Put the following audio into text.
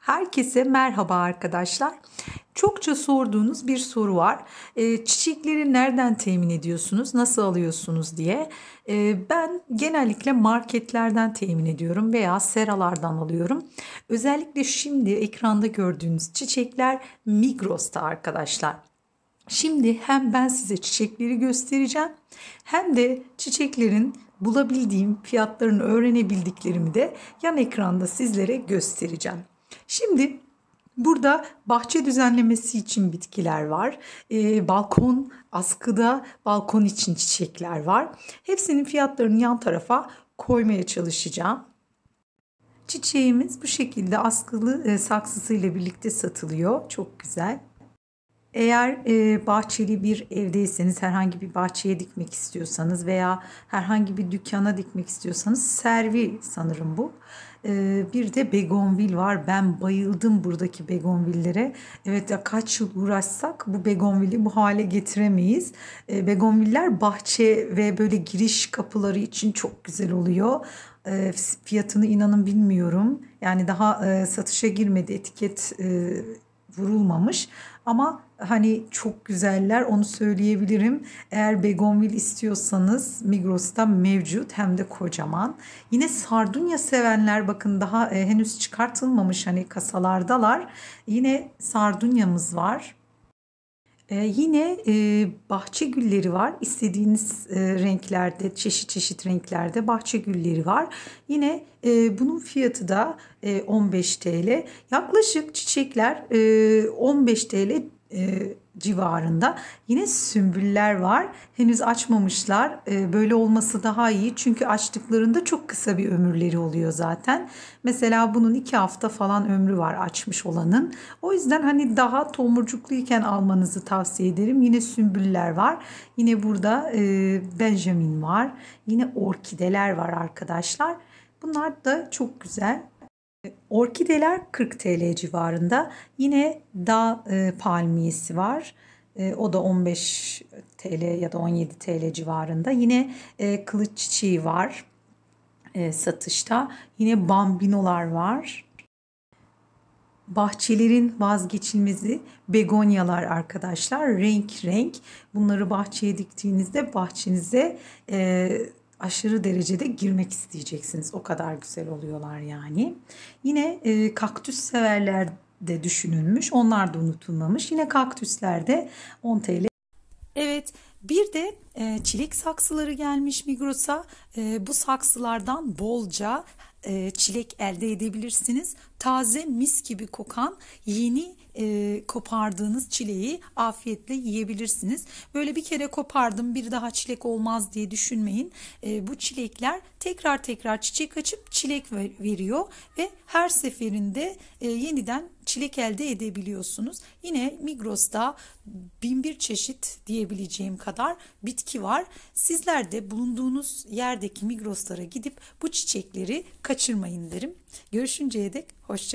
Herkese merhaba arkadaşlar. Çokça sorduğunuz bir soru var. E, çiçekleri nereden temin ediyorsunuz, nasıl alıyorsunuz diye. E, ben genellikle marketlerden temin ediyorum veya seralardan alıyorum. Özellikle şimdi ekranda gördüğünüz çiçekler Migros'ta arkadaşlar. Şimdi hem ben size çiçekleri göstereceğim hem de çiçeklerin bulabildiğim fiyatlarını öğrenebildiklerimi de yan ekranda sizlere göstereceğim. Şimdi Burada bahçe düzenlemesi için bitkiler var. E, balkon, askıda balkon için çiçekler var. Hepsinin fiyatlarını yan tarafa koymaya çalışacağım. Çiçeğimiz bu şekilde askılı e, saksısıyla birlikte satılıyor. Çok güzel. Eğer e, bahçeli bir evdeyseniz herhangi bir bahçeye dikmek istiyorsanız veya herhangi bir dükkana dikmek istiyorsanız servi sanırım bu. E, bir de begonvil var. Ben bayıldım buradaki begonvillere. Evet ya kaç yıl uğraşsak bu begonvili bu hale getiremeyiz. E, begonviller bahçe ve böyle giriş kapıları için çok güzel oluyor. E, fiyatını inanın bilmiyorum. Yani daha e, satışa girmedi etiket e, vurulmamış. Ama hani çok güzeller onu söyleyebilirim. Eğer Begonvil istiyorsanız Migros'ta mevcut hem de kocaman. Yine sardunya sevenler bakın daha e, henüz çıkartılmamış hani kasalardalar. Yine sardunyamız var. Ee, yine e, bahçe gülleri var. İstediğiniz e, renklerde, çeşit çeşit renklerde bahçe gülleri var. Yine e, bunun fiyatı da e, 15 TL. Yaklaşık çiçekler e, 15 TL e, civarında. Yine sümbüller var. Henüz açmamışlar. E, böyle olması daha iyi. Çünkü açtıklarında çok kısa bir ömürleri oluyor zaten. Mesela bunun iki hafta falan ömrü var açmış olanın. O yüzden hani daha tomurcukluyken almanızı tavsiye ederim. Yine sümbüller var. Yine burada e, Benjamin var. Yine orkideler var arkadaşlar. Bunlar da çok güzel. E, orkideler 40 TL civarında. Yine dağ e, palmiyesi var. E, o da 15 TL ya da 17 TL civarında. Yine e, kılıç çiçeği var e, satışta. Yine bambinolar var. Bahçelerin vazgeçilmezi begonyalar arkadaşlar. Renk renk. Bunları bahçeye diktiğinizde bahçenize... E, aşırı derecede girmek isteyeceksiniz. O kadar güzel oluyorlar yani. Yine e, kaktüs severler de düşünülmüş. Onlar da unutulmamış. Yine kaktüslerde 10 TL. Evet bir de e, çilek saksıları gelmiş Migros'a. E, bu saksılardan bolca e, çilek elde edebilirsiniz. Taze mis gibi kokan yeni e, kopardığınız çileği afiyetle yiyebilirsiniz. Böyle bir kere kopardım bir daha çilek olmaz diye düşünmeyin. E, bu çilekler tekrar tekrar çiçek açıp çilek veriyor ve her seferinde e, yeniden çilek elde edebiliyorsunuz. Yine Migros'ta bin bir çeşit diyebileceğim kadar bitki var. Sizler de bulunduğunuz yerdeki Migros'lara gidip bu çiçekleri kaçırmayın derim. Görüşünceye dek hoşçakalın.